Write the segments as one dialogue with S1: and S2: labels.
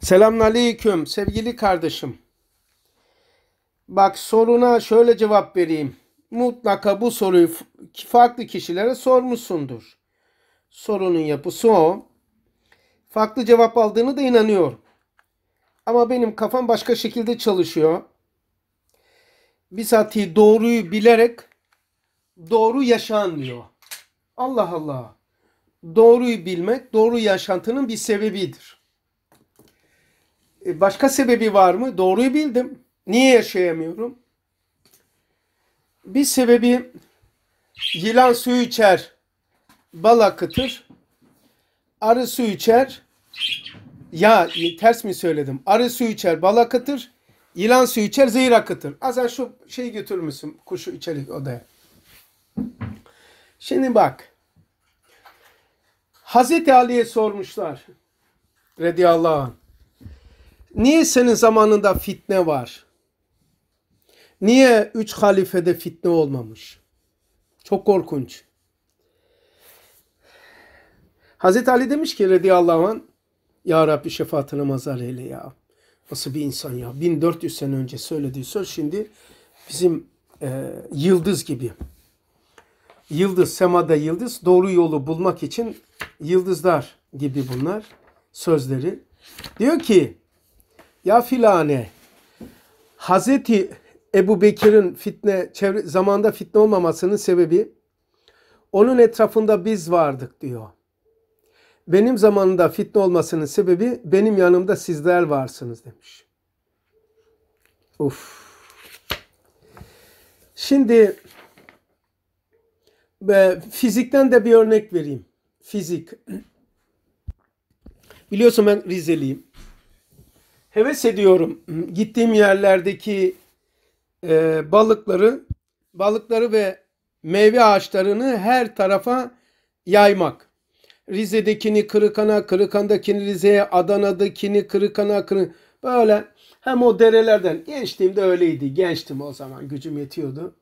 S1: Selamünaleyküm sevgili kardeşim. Bak soruna şöyle cevap vereyim. Mutlaka bu soruyu farklı kişilere sormuşsundur. Sorunun yapısı o. Farklı cevap aldığını da inanıyorum. Ama benim kafam başka şekilde çalışıyor. Bizatihi doğruyu bilerek doğru yaşanmıyor. Allah Allah. Doğruyu bilmek doğru yaşantının bir sebebidir. E, başka sebebi var mı? Doğruyu bildim. Niye yaşayamıyorum? Bir sebebi yılan su içer, bal akıtır. Arı su içer, ya ters mi söyledim? Arı su içer, bal akıtır. Yılan su içer, zehir akıtır. Azar şu şeyi götürür Kuşu içerik odaya. Şimdi bak. Hazreti Ali'ye sormuşlar. Radiyallahu anh. Niye senin zamanında fitne var? Niye üç halifede fitne olmamış? Çok korkunç. Hazreti Ali demiş ki radıyallahu anh Ya Rabbi şefaatine mazar eyle ya. Nasıl bir insan ya. 1400 sene önce söylediği söz şimdi bizim e, yıldız gibi. Yıldız, semada yıldız. Doğru yolu bulmak için yıldızlar gibi bunlar sözleri. Diyor ki ya filane Hazreti Ebu Bekir'in fitne, çevre, zamanda fitne olmamasının sebebi onun etrafında biz vardık diyor. Benim zamanında fitne olmasının sebebi benim yanımda sizler varsınız demiş. Uf. Şimdi e, fizikten de bir örnek vereyim. Fizik. Biliyorsun ben Rizeliyim heves ediyorum. Gittiğim yerlerdeki e, balıkları, balıkları ve meyve ağaçlarını her tarafa yaymak. Rize'dekini Kırıkan'a, Kırıkan'dakini Rize'ye, Adana'dakini Kırıkan'a, Kırıkan'a böyle hem o derelerden gençliğimde öyleydi. Gençtim o zaman gücüm yetiyordu.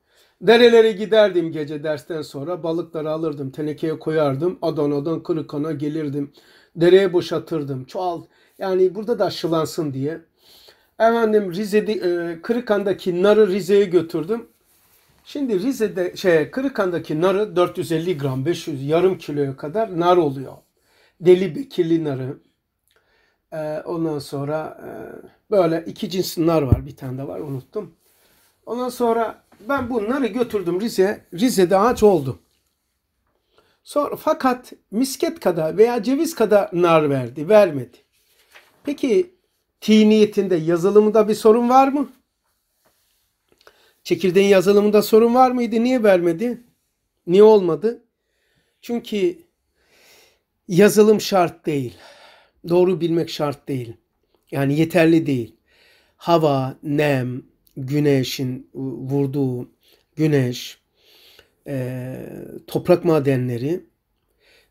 S1: Derelere giderdim gece dersten sonra balıkları alırdım tenekeye koyardım. Adana'dan Kırıkan'a gelirdim. Dereye boşatırdım. Çoğalt yani burada da aşılansın diye. Efendim Rize'de e, Kırıkan'daki narı Rize'ye götürdüm. Şimdi Rize'de şey Kırıkan'daki narı 450 gram 500 yarım kiloya kadar nar oluyor. Deli bekirli narı. E, ondan sonra e, böyle iki cins nar var bir tane de var unuttum. Ondan sonra ben bu narı götürdüm Rize. Rize'de ağaç oldu. Sonra fakat misket kadar veya ceviz kadar nar verdi, vermedi. Peki T niyetinde yazılımında bir sorun var mı? Çekirdeğin yazılımında sorun var mıydı? Niye vermedi? Niye olmadı? Çünkü yazılım şart değil. Doğru bilmek şart değil. Yani yeterli değil. Hava, nem, güneşin vurduğu güneş, toprak madenleri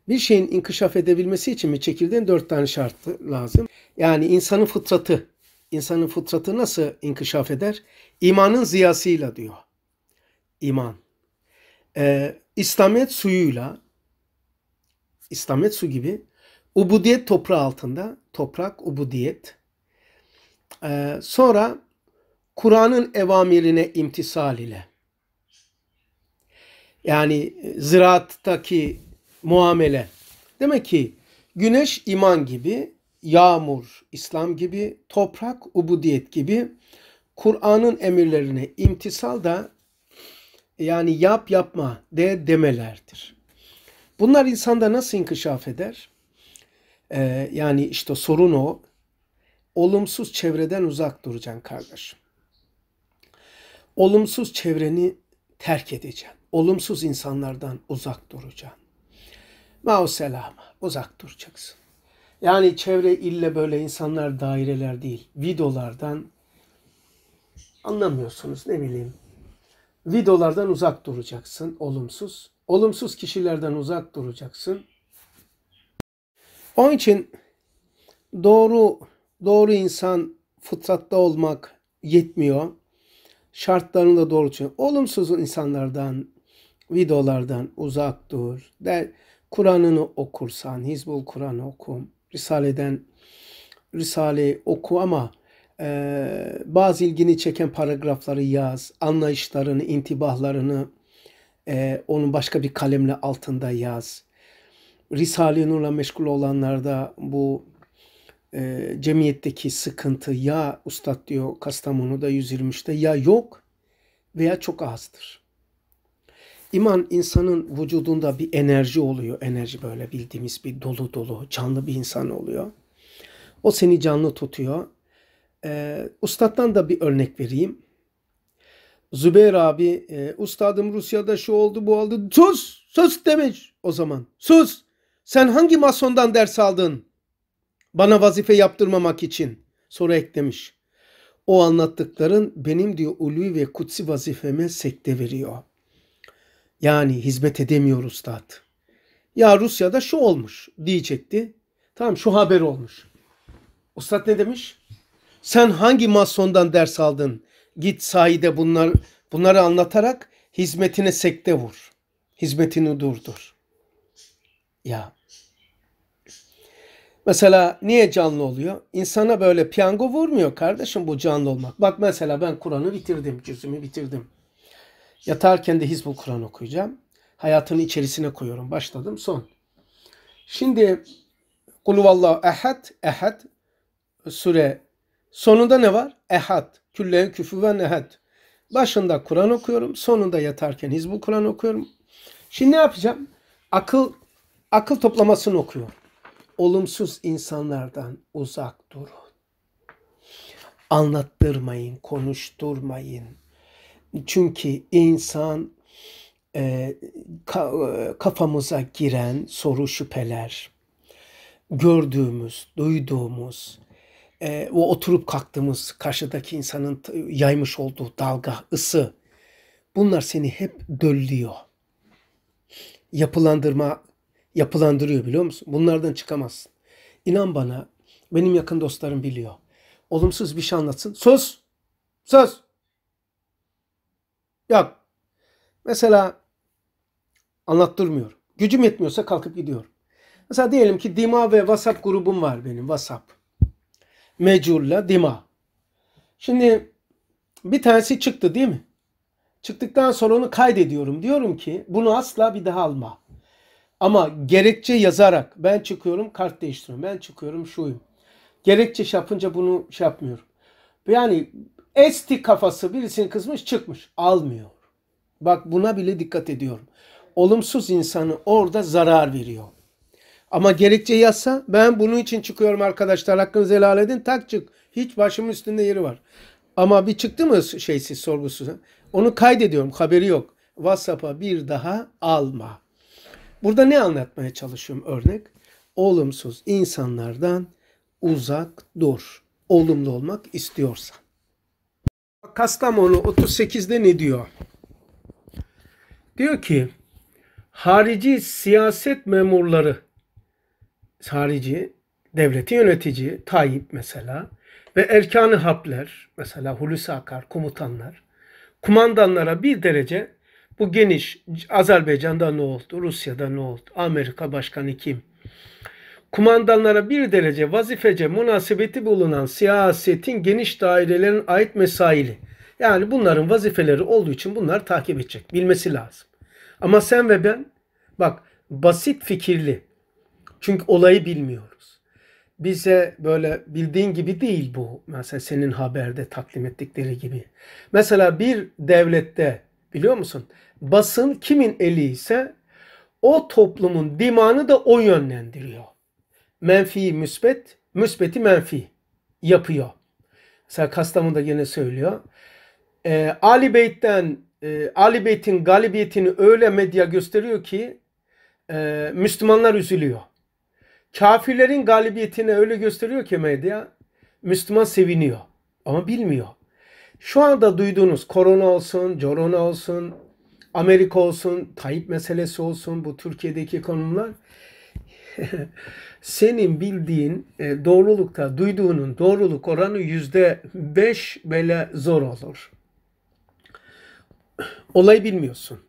S1: bir şeyin inkişaf edebilmesi için mi çekirdeğin dört tane şartı lazım. Yani insanın fıtratı, insanın fıtratı nasıl inkişaf eder? İmanın ziyasıyla diyor. İman. Ee, İslamiyet suyuyla, İslamiyet su gibi, ubudiyet toprağı altında, toprak ubudiyet. Ee, sonra Kur'an'ın evamirine imtisal ile. Yani ziraattaki muamele. Demek ki güneş iman gibi, yağmur İslam gibi, toprak ubudiyet gibi Kur'an'ın emirlerine imtisal da yani yap yapma de demelerdir. Bunlar insanda nasıl inkişaf eder? Ee, yani işte sorun o. Olumsuz çevreden uzak duracaksın kardeş. Olumsuz çevreni terk edeceksin. Olumsuz insanlardan uzak duracaksın. Mao selama uzak duracaksın. Yani çevre ille böyle insanlar daireler değil. Vidolardan anlamıyorsunuz ne bileyim. Vidolardan uzak duracaksın olumsuz. Olumsuz kişilerden uzak duracaksın. Onun için doğru doğru insan fıtratta olmak yetmiyor. Şartlarını da doğru için olumsuz insanlardan, vidolardan uzak dur. Der, Kur'an'ını okursan, Hizbul Kur'an'ı oku, Risale'den Risale'yi oku ama e, bazı ilgini çeken paragrafları yaz, anlayışlarını, intibahlarını e, onun başka bir kalemle altında yaz. Risale-i Nur'la meşgul olanlarda bu e, cemiyetteki sıkıntı ya Ustad diyor Kastamonu'da 123'te ya yok veya çok azdır. İman insanın vücudunda bir enerji oluyor. Enerji böyle bildiğimiz bir dolu dolu, canlı bir insan oluyor. O seni canlı tutuyor. Ee, ustattan da bir örnek vereyim. Zübeyir abi, e, ustadım Rusya'da şu oldu bu oldu. Sus! Sus demiş o zaman. Sus! Sen hangi masondan ders aldın? Bana vazife yaptırmamak için. Sonra eklemiş. O anlattıkların benim diyor ulvi ve kutsi vazifeme sekte veriyor. Yani hizmet edemiyor üstad. Ya Rusya'da şu olmuş diyecekti. Tamam şu haber olmuş. Ustad ne demiş? Sen hangi masondan ders aldın? Git sahide bunlar, bunları anlatarak hizmetine sekte vur. Hizmetini durdur. Ya Mesela niye canlı oluyor? İnsana böyle piyango vurmuyor kardeşim bu canlı olmak. Bak mesela ben Kur'an'ı bitirdim, cüzümü bitirdim. Yatarken de Hizbul Kur'an okuyacağım. Hayatının içerisine koyuyorum. Başladım son. Şimdi Kulüvallahu ehad, ehad sure sonunda ne var? Ehad. küfü ve ehad. Başında Kur'an okuyorum. Sonunda yatarken Hizbul Kur'an okuyorum. Şimdi ne yapacağım? Akıl akıl toplamasını okuyor. Olumsuz insanlardan uzak durun. Anlattırmayın, konuşturmayın. Çünkü insan e, e, kafamıza giren soru şüpheler, gördüğümüz, duyduğumuz, e, o oturup kalktığımız karşıdaki insanın yaymış olduğu dalga, ısı bunlar seni hep döllüyor. Yapılandırma yapılandırıyor biliyor musun? Bunlardan çıkamazsın. İnan bana benim yakın dostlarım biliyor. Olumsuz bir şey anlatsın. Sus! Sus! Yok. Mesela anlattırmıyor. Gücüm yetmiyorsa kalkıp gidiyor. Mesela diyelim ki Dima ve WhatsApp grubum var benim. WhatsApp. Mecurla Dima. Şimdi bir tanesi çıktı değil mi? Çıktıktan sonra onu kaydediyorum. Diyorum ki bunu asla bir daha alma. Ama gerekçe yazarak ben çıkıyorum kart değiştiriyorum. Ben çıkıyorum şuyum. Gerekçe şey yapınca bunu şey yapmıyorum. Yani Esti kafası birisini kızmış çıkmış. Almıyor. Bak buna bile dikkat ediyorum. Olumsuz insanı orada zarar veriyor. Ama gerekçe yasa. ben bunun için çıkıyorum arkadaşlar hakkınızı helal edin tak çık. Hiç başımın üstünde yeri var. Ama bir çıktı mı şeysiz sorgusuz? Onu kaydediyorum haberi yok. WhatsApp'a bir daha alma. Burada ne anlatmaya çalışıyorum örnek? Olumsuz insanlardan uzak dur. Olumlu olmak istiyorsan. Kastamonu 38'de ne diyor? Diyor ki harici siyaset memurları harici devleti yönetici Tayyip mesela ve erkanı hapler mesela Hulusi Akar komutanlar kumandanlara bir derece bu geniş Azerbaycan'da ne oldu? Rusya'da ne oldu? Amerika başkanı kim? kumandanlara bir derece vazifece münasebeti bulunan siyasetin geniş dairelerin ait mesaili. Yani bunların vazifeleri olduğu için bunlar takip edecek. Bilmesi lazım. Ama sen ve ben bak basit fikirli. Çünkü olayı bilmiyoruz. Bize böyle bildiğin gibi değil bu. Mesela senin haberde takdim ettikleri gibi. Mesela bir devlette biliyor musun? Basın kimin eli ise o toplumun dimanı da o yönlendiriyor menfi müsbet, müsbeti menfi yapıyor. Mesela Kastamonu'da yine söylüyor. Ee, Ali Beyt'ten e, Ali Beyt'in galibiyetini öyle medya gösteriyor ki e, Müslümanlar üzülüyor. Kafirlerin galibiyetini öyle gösteriyor ki medya Müslüman seviniyor ama bilmiyor. Şu anda duyduğunuz korona olsun, corona olsun, Amerika olsun, Tayyip meselesi olsun, bu Türkiye'deki konumlar senin bildiğin e, doğrulukta duyduğunun doğruluk oranı yüzde beş bile zor olur. Olayı bilmiyorsun.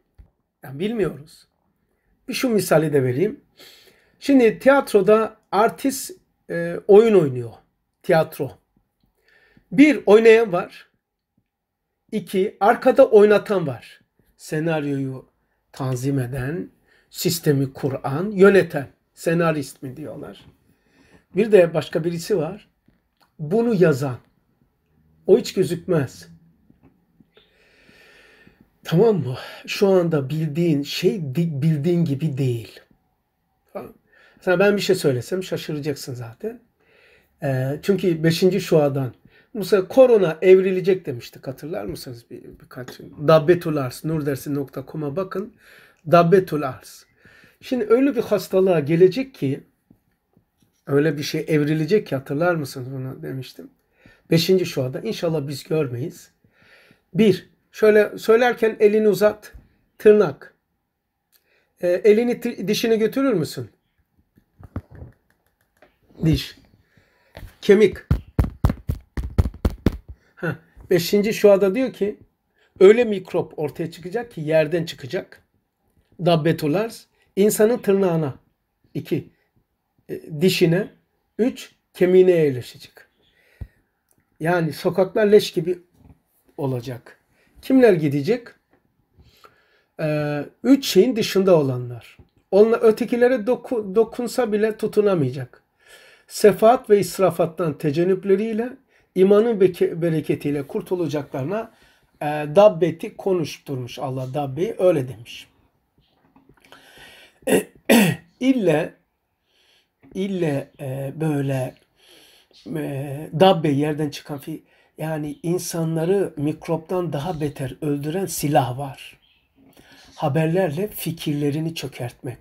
S1: Yani bilmiyoruz. Bir şu misali de vereyim. Şimdi tiyatroda artist e, oyun oynuyor. Tiyatro. Bir oynayan var. İki arkada oynatan var. Senaryoyu tanzim eden, sistemi kuran, yöneten senarist mi diyorlar. Bir de başka birisi var. Bunu yazan. O hiç gözükmez. Tamam mı? Şu anda bildiğin şey bildiğin gibi değil. Sana ben bir şey söylesem şaşıracaksın zaten. Ee, çünkü 5. şuadan Musa korona evrilecek demiştik hatırlar mısınız bir, birkaç yıl. Dabbetulars nurdersi.com'a bakın. Dabbetul Ars. Şimdi öyle bir hastalığa gelecek ki öyle bir şey evrilecek ki hatırlar mısınız bunu demiştim. Beşinci şu anda inşallah biz görmeyiz. Bir, şöyle söylerken elini uzat, tırnak. E, elini dişine götürür müsün? Diş. Kemik. Heh. Beşinci şu anda diyor ki öyle mikrop ortaya çıkacak ki yerden çıkacak. Dabbetularz İnsanın tırnağına. iki e, Dişine. Üç, kemiğine yerleşecek. Yani sokaklar leş gibi olacak. Kimler gidecek? Ee, üç şeyin dışında olanlar. Onla, ötekilere doku, dokunsa bile tutunamayacak. Sefaat ve israfattan tecenüpleriyle, imanın beke, bereketiyle kurtulacaklarına e, dabbeti konuşturmuş Allah. Dabbeyi öyle demiş. İlle, ille e, böyle e, dabbe yerden çıkan fi yani insanları mikroptan daha beter öldüren silah var. Haberlerle fikirlerini çökertmek.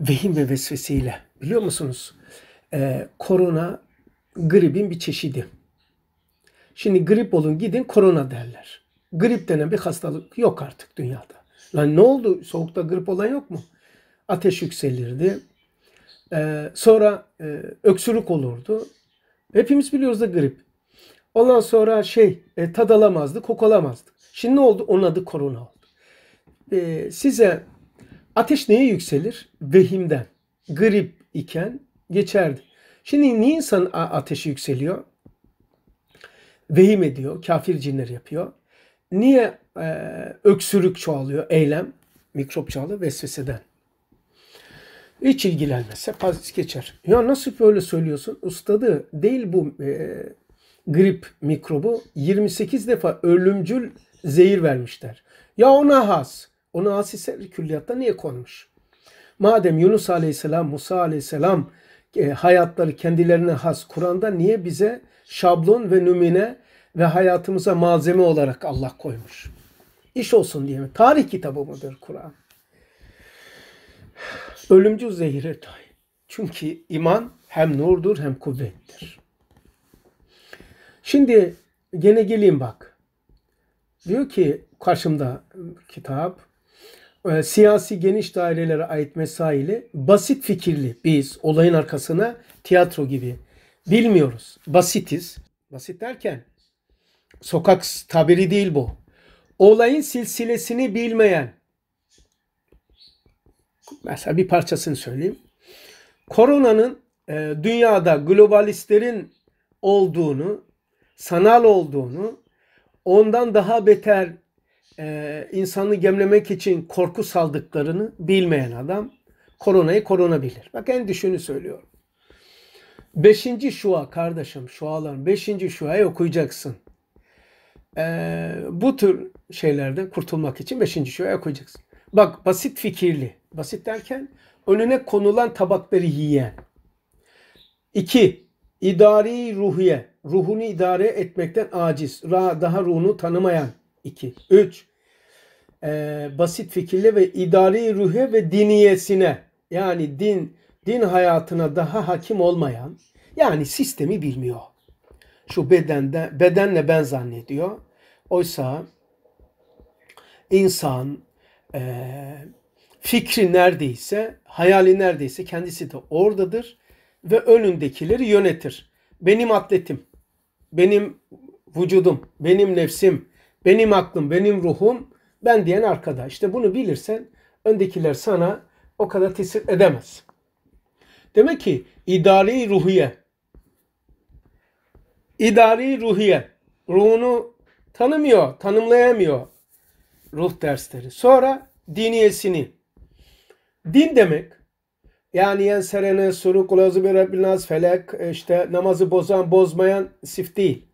S1: Vehim ve vesveseyle. Biliyor musunuz? Ee, korona gripin bir çeşidi. Şimdi grip olun gidin korona derler. Grip denen bir hastalık yok artık dünyada. Yani ne oldu? Soğukta grip olan yok mu? Ateş yükselirdi. Ee, sonra e, öksürük olurdu. Hepimiz biliyoruz da grip. Ondan sonra şey e, tad alamazdık, kok Şimdi ne oldu? Onun adı korona oldu. Ee, size ateş neye yükselir? Vehimden. Grip iken geçerdi. Şimdi niye insan ateşi yükseliyor? Vehim ediyor, kafir cinler yapıyor. Niye e, öksürük çoğalıyor? Eylem, mikrop çoğalıyor vesveseden. Hiç ilgilenmezse pas geçer. Ya nasıl böyle söylüyorsun? Ustadı değil bu e, grip mikrobu 28 defa ölümcül zehir vermişler. Ya ona has. Ona has ise külliyatta niye konmuş? Madem Yunus Aleyhisselam, Musa Aleyhisselam e, hayatları kendilerine has Kur'an'da niye bize şablon ve numune ve hayatımıza malzeme olarak Allah koymuş. İş olsun diye mi? Tarih kitabı mıdır Kur'an? Ölümcül zehire tayin. Çünkü iman hem nurdur hem kuvvettir. Şimdi gene geleyim bak. Diyor ki karşımda kitap e, siyasi geniş dairelere ait mesaili basit fikirli biz olayın arkasına tiyatro gibi bilmiyoruz. Basitiz. Basit derken sokak tabiri değil bu. Olayın silsilesini bilmeyen mesela bir parçasını söyleyeyim. Koronanın e, dünyada globalistlerin olduğunu, sanal olduğunu, ondan daha beter e, insanı gemlemek için korku saldıklarını bilmeyen adam koronayı korona bilir. Bak en düşünü söylüyorum. Beşinci şua kardeşim şuaların beşinci şuayı okuyacaksın e, bu tür şeylerden kurtulmak için beşinci şuraya koyacaksın. Bak basit fikirli. Basit derken önüne konulan tabakları yiyen. İki, idari ruhiye. Ruhunu idare etmekten aciz. Daha ruhunu tanımayan. İki. Üç, e, basit fikirli ve idari ruhe ve diniyesine yani din din hayatına daha hakim olmayan yani sistemi bilmiyor. Şu bedende bedenle ben zannediyor. Oysa insan e, fikri neredeyse, hayali neredeyse kendisi de oradadır ve önündekileri yönetir. Benim atletim, benim vücudum, benim nefsim, benim aklım, benim ruhum, ben diyen arkada. İşte bunu bilirsen öndekiler sana o kadar tesir edemez. Demek ki idari ruhiye, idari ruhiye, ruhunu tanımıyor, tanımlayamıyor ruh dersleri. Sonra diniyesini. Din demek yani yen serene, suru, kulazı bir felek, işte namazı bozan, bozmayan sif değil.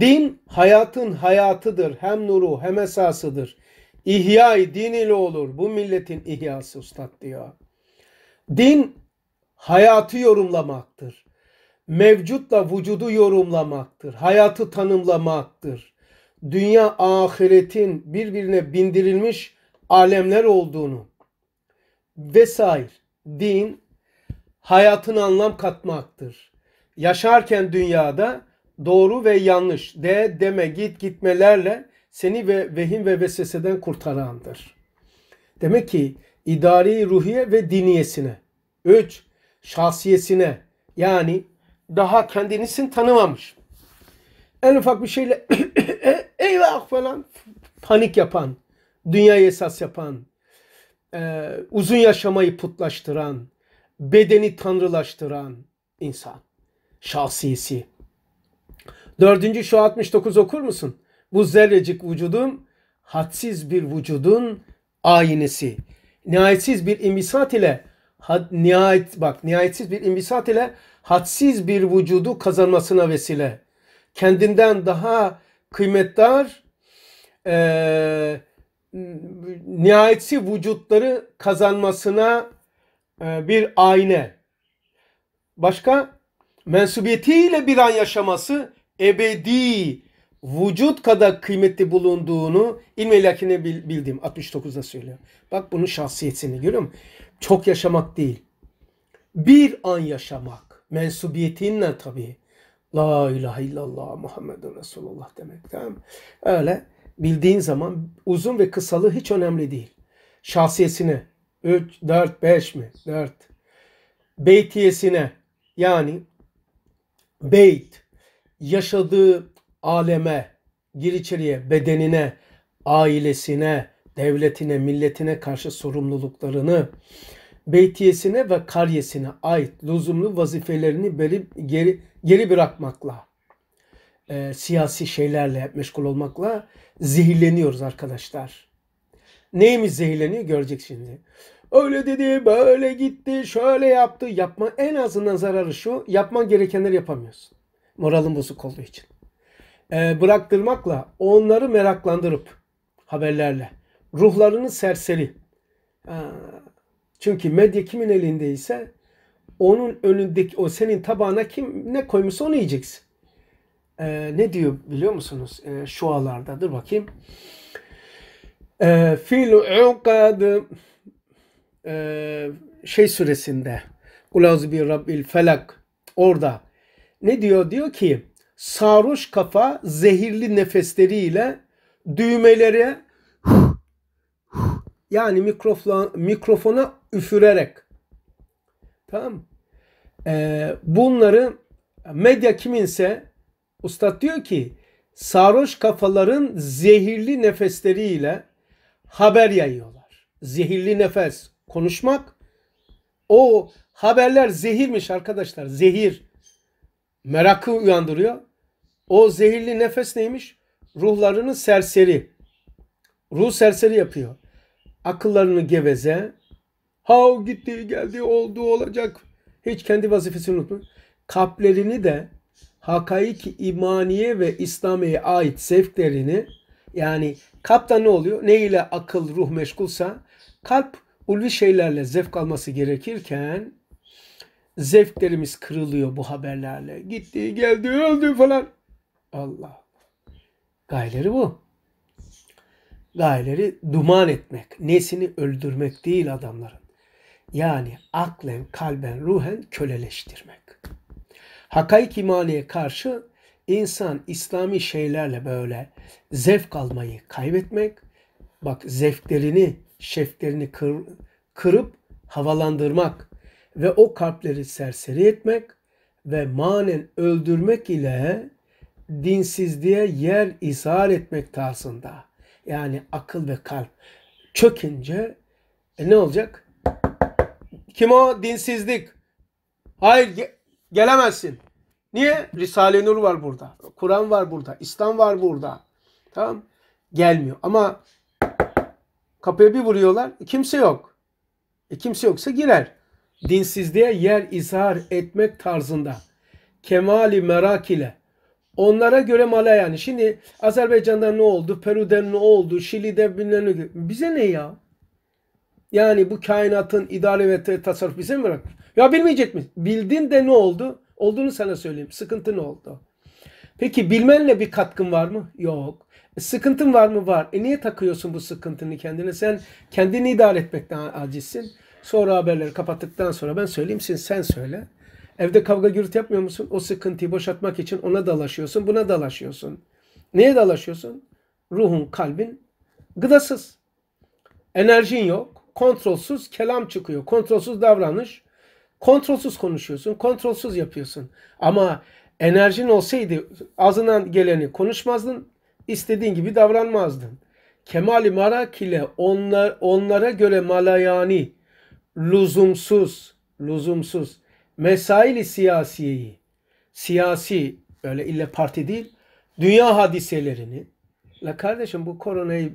S1: Din hayatın hayatıdır. Hem nuru hem esasıdır. i̇hya din ile olur. Bu milletin ihyası ustad diyor. Din hayatı yorumlamaktır. Mevcutla vücudu yorumlamaktır. Hayatı tanımlamaktır dünya ahiretin birbirine bindirilmiş alemler olduğunu vesaire din hayatın anlam katmaktır. Yaşarken dünyada doğru ve yanlış de deme git gitmelerle seni ve vehim ve vesveseden kurtarandır. Demek ki idari ruhiye ve diniyesine. 3. Şahsiyesine yani daha kendisini tanımamış. En ufak bir şeyle eyvah falan panik yapan, dünyayı esas yapan, e, uzun yaşamayı putlaştıran, bedeni tanrılaştıran insan. Şahsisi. Dördüncü şu 69 okur musun? Bu zerrecik vücudun hadsiz bir vücudun aynesi. Nihayetsiz bir imbisat ile had, nihayet bak nihayetsiz bir imbisat ile hadsiz bir vücudu kazanmasına vesile. Kendinden daha kıymetdar e, nihayetsi vücutları kazanmasına e, bir ayna. Başka mensubiyetiyle bir an yaşaması ebedi vücut kadar kıymetli bulunduğunu ilmi lakine bildiğim 69'da söylüyor. Bak bunun şahsiyetini görüyor musun? Çok yaşamak değil. Bir an yaşamak. Mensubiyetinden tabii. La ilahe illallah Muhammedun Resulullah demek. Tamam Öyle bildiğin zaman uzun ve kısalı hiç önemli değil. Şahsiyesine 3, 4, 5 mi? 4. Beytiyesine yani beyt yaşadığı aleme, gir içeriye, bedenine, ailesine, devletine, milletine karşı sorumluluklarını, beytiyesine ve karyesine ait lüzumlu vazifelerini beri, geri, geri bırakmakla, e, siyasi şeylerle meşgul olmakla zehirleniyoruz arkadaşlar. Neyimiz zehirleniyor görecek şimdi. Öyle dedi, böyle gitti, şöyle yaptı. Yapma en azından zararı şu, yapman gerekenleri yapamıyorsun. Moralin bozuk olduğu için. E, bıraktırmakla, onları meraklandırıp haberlerle. Ruhlarını serseri. Ha, çünkü medya kimin elindeyse onun önündeki o senin tabağına kim ne koymuş onu yiyeceksin. Ee, ne diyor biliyor musunuz? Ee, şualarda dur bakayım. Ee, fil ukad e, ee, şey suresinde Kulauzu bir Rabbil Felak orada ne diyor? Diyor ki sarhoş kafa zehirli nefesleriyle düğmelere yani mikrofona, mikrofona üfürerek Tamam ee, Bunları medya kiminse ustad diyor ki sarhoş kafaların zehirli nefesleriyle haber yayıyorlar. Zehirli nefes konuşmak o haberler zehirmiş arkadaşlar zehir merakı uyandırıyor. O zehirli nefes neymiş? Ruhlarını serseri. Ruh serseri yapıyor. Akıllarını geveze, Ha gitti geldi oldu olacak. Hiç kendi vazifesini unutma. Kalplerini de hakaik imaniye ve İslamiye ait zevklerini yani kalpta ne oluyor? Ne ile akıl, ruh meşgulsa kalp ulvi şeylerle zevk alması gerekirken zevklerimiz kırılıyor bu haberlerle. Gitti, geldi, öldü falan. Allah. Gayeleri bu. Gayeleri duman etmek. Nesini öldürmek değil adamların yani aklen, kalben, ruhen köleleştirmek. Hakaik imaniye karşı insan İslami şeylerle böyle zevk almayı kaybetmek, bak zevklerini, şeflerini kır, kırıp havalandırmak ve o kalpleri serseri etmek ve manen öldürmek ile dinsizliğe yer izhar etmek tarzında. Yani akıl ve kalp çökünce e ne olacak? Kim o? Dinsizlik. Hayır ge- gelemezsin. Niye? Risale-i Nur var burada. Kur'an var burada. İslam var burada. Tamam Gelmiyor. Ama kapıya bir vuruyorlar. Kimse yok. E kimse yoksa girer. Dinsizliğe yer izhar etmek tarzında. Kemali merak ile. Onlara göre mala yani. Şimdi Azerbaycan'da ne oldu? Peru'da ne oldu? Şili'de bilmem ne. Bize ne ya? Yani bu kainatın idare ve tasarruf bize mi bırakmış? Ya bilmeyecek mi? Bildin de ne oldu? Olduğunu sana söyleyeyim. Sıkıntı ne oldu? Peki bilmenle bir katkın var mı? Yok. E, sıkıntın var mı? Var. E niye takıyorsun bu sıkıntını kendine? Sen kendini idare etmekten acizsin. Sonra haberleri kapattıktan sonra ben söyleyeyim sen, sen söyle. Evde kavga gürültü yapmıyor musun? O sıkıntıyı boşaltmak için ona dalaşıyorsun, buna dalaşıyorsun. Neye dalaşıyorsun? Ruhun, kalbin gıdasız. Enerjin yok kontrolsüz kelam çıkıyor. Kontrolsüz davranış. Kontrolsüz konuşuyorsun, kontrolsüz yapıyorsun. Ama enerjin olsaydı ağzından geleni konuşmazdın, istediğin gibi davranmazdın. Kemali marak ile onlar, onlara göre malayani, lüzumsuz, lüzumsuz, mesaili siyasiyeyi, siyasi, öyle ille parti değil, dünya hadiselerini, la kardeşim bu koronayı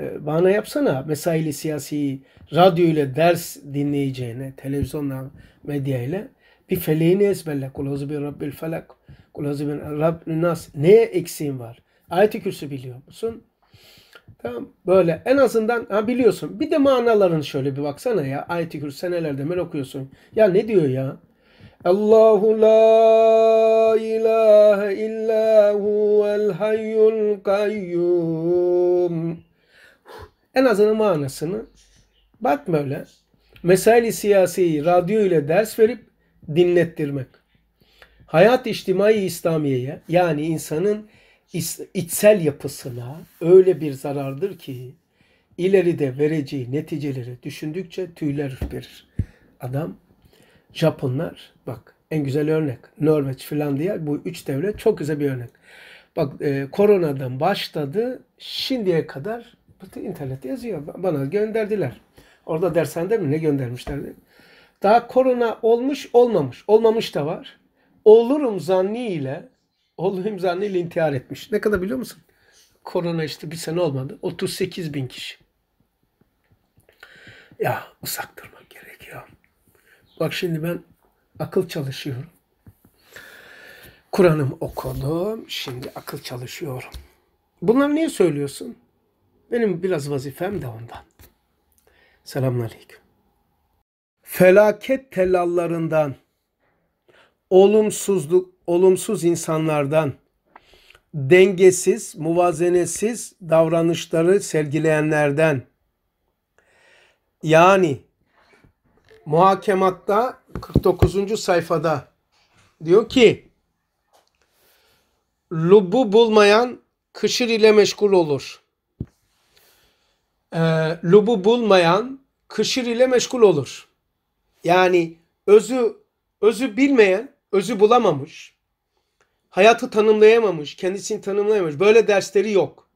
S1: ee, bana yapsana mesaili siyasi, radyo ile ders dinleyeceğine, televizyonla, medya ile bir feleğini ezberle. Kulazu bir Rabbil felak, kulazu bir Rabbil nas. Neye eksiğin var? Ayet-i kürsü biliyor musun? Tamam böyle en azından ha biliyorsun. Bir de manaların şöyle bir baksana ya. Ayet-i kürsü senelerde mel okuyorsun. Ya ne diyor ya? Allahu la ilahe illa huvel hayyul kayyum. En azının manasını bakma öyle. Mesaili siyasiyi radyo ile ders verip dinlettirmek. Hayat içtimai İslamiye'ye yani insanın içsel yapısına öyle bir zarardır ki ileride vereceği neticeleri düşündükçe tüyler ürperir. Adam Japonlar bak en güzel örnek Norveç, Finlandiya bu üç devlet çok güzel bir örnek. Bak e, koronadan başladı şimdiye kadar bütün internette yazıyor. Bana gönderdiler. Orada dershanede mi ne göndermişlerdi? Daha korona olmuş olmamış. Olmamış da var. Olurum zanniyle oğlum zanniyle intihar etmiş. Ne kadar biliyor musun? Korona işte bir sene olmadı. 38 bin kişi. Ya uzak durmak gerekiyor. Bak şimdi ben akıl çalışıyorum. Kur'an'ım okudum. Şimdi akıl çalışıyorum. Bunları niye söylüyorsun? Benim biraz vazifem de ondan. Selamun Aleyküm. Felaket tellallarından, olumsuzluk, olumsuz insanlardan, dengesiz, muvazenesiz davranışları sergileyenlerden, yani muhakematta 49. sayfada diyor ki, lubbu bulmayan kışır ile meşgul olur e, lubu bulmayan kışır ile meşgul olur. Yani özü özü bilmeyen, özü bulamamış, hayatı tanımlayamamış, kendisini tanımlayamamış. Böyle dersleri yok.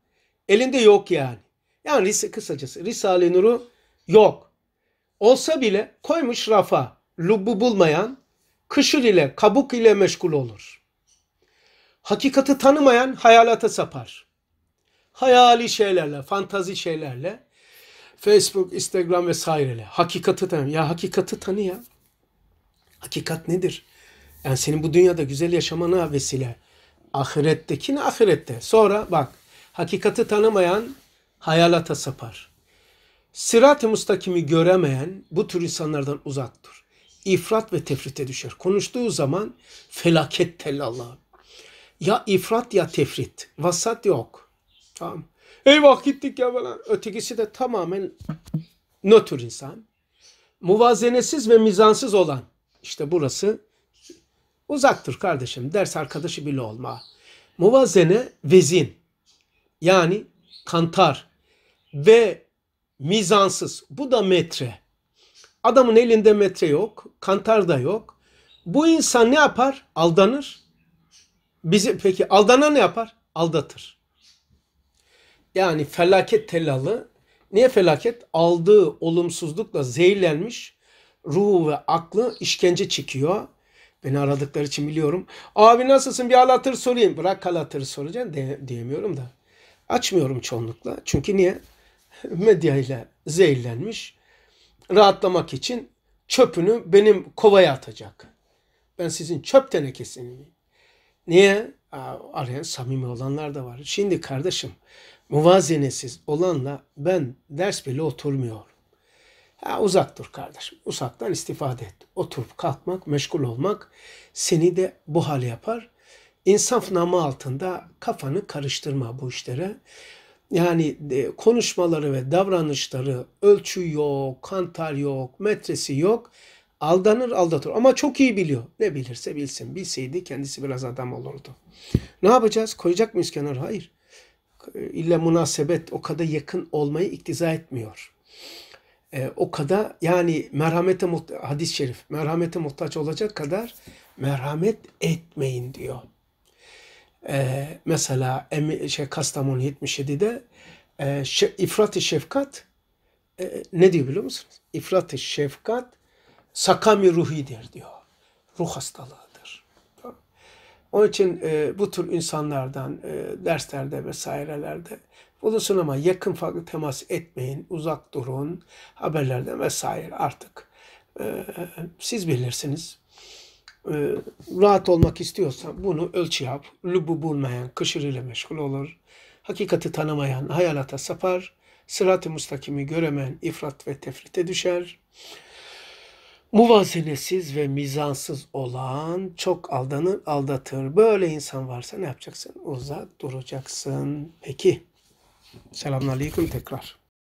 S1: Elinde yok yani. Yani kısacası Risale-i Nur'u yok. Olsa bile koymuş rafa. lubu bulmayan, kışır ile, kabuk ile meşgul olur. Hakikati tanımayan hayalata sapar. Hayali şeylerle, fantazi şeylerle Facebook, Instagram vesaireyle. Hakikati tanı. Ya hakikati tanı ya. Hakikat nedir? Yani senin bu dünyada güzel yaşamana vesile. Ahiretteki ne ahirette. Sonra bak hakikati tanımayan hayalata sapar. Sırat-ı müstakimi göremeyen bu tür insanlardan uzak dur. İfrat ve tefrite düşer. Konuştuğu zaman felaket tellallah. Ya ifrat ya tefrit. Vasat yok. Tamam. Eyvah gittik ya falan. Ötekisi de tamamen nötr insan. Muvazenesiz ve mizansız olan. işte burası uzaktır kardeşim. Ders arkadaşı bile olma. Muvazene vezin. Yani kantar. Ve mizansız. Bu da metre. Adamın elinde metre yok. Kantar da yok. Bu insan ne yapar? Aldanır. Bizi, peki aldana ne yapar? Aldatır. Yani felaket tellalı. Niye felaket? Aldığı olumsuzlukla zehirlenmiş ruhu ve aklı işkence çekiyor. Beni aradıkları için biliyorum. Abi nasılsın bir halatır sorayım. Bırak halatır soracaksın de, diyemiyorum da. Açmıyorum çoğunlukla. Çünkü niye? Medyayla zehirlenmiş. Rahatlamak için çöpünü benim kovaya atacak. Ben sizin çöp tenekesini Niye? Arayan samimi olanlar da var. Şimdi kardeşim muvazenesiz olanla ben ders bile oturmuyorum. Ha, uzak dur kardeşim. Uzaktan istifade et. Oturup kalkmak, meşgul olmak seni de bu hale yapar. İnsaf namı altında kafanı karıştırma bu işlere. Yani e, konuşmaları ve davranışları ölçü yok, kantar yok, metresi yok. Aldanır aldatır ama çok iyi biliyor. Ne bilirse bilsin. Bilseydi kendisi biraz adam olurdu. Ne yapacağız? Koyacak mıyız kenara? Hayır. E, ile münasebet o kadar yakın olmayı iktiza etmiyor. E, o kadar yani merhamete hadis-i şerif merhamete muhtaç olacak kadar merhamet etmeyin diyor. E, mesela şey, Kastamonu 77'de e, şe, ifrat-ı şefkat e, ne diyor biliyor musunuz? İfrat-ı şefkat sakami ruhidir diyor. Ruh hastalığı. Onun için e, bu tür insanlardan e, derslerde vesairelerde bulunsun ama yakın farklı temas etmeyin, uzak durun, haberlerden vesaire artık e, siz bilirsiniz. E, rahat olmak istiyorsan bunu ölçü yap. Lubu bulmayan kışır ile meşgul olur. Hakikati tanımayan hayalata sapar. Sırat-ı müstakimi göremeyen ifrat ve tefrite düşer muvazenesiz ve mizansız olan çok aldanır, aldatır. Böyle insan varsa ne yapacaksın? Uzak duracaksın. Peki. Selamun Aleyküm tekrar.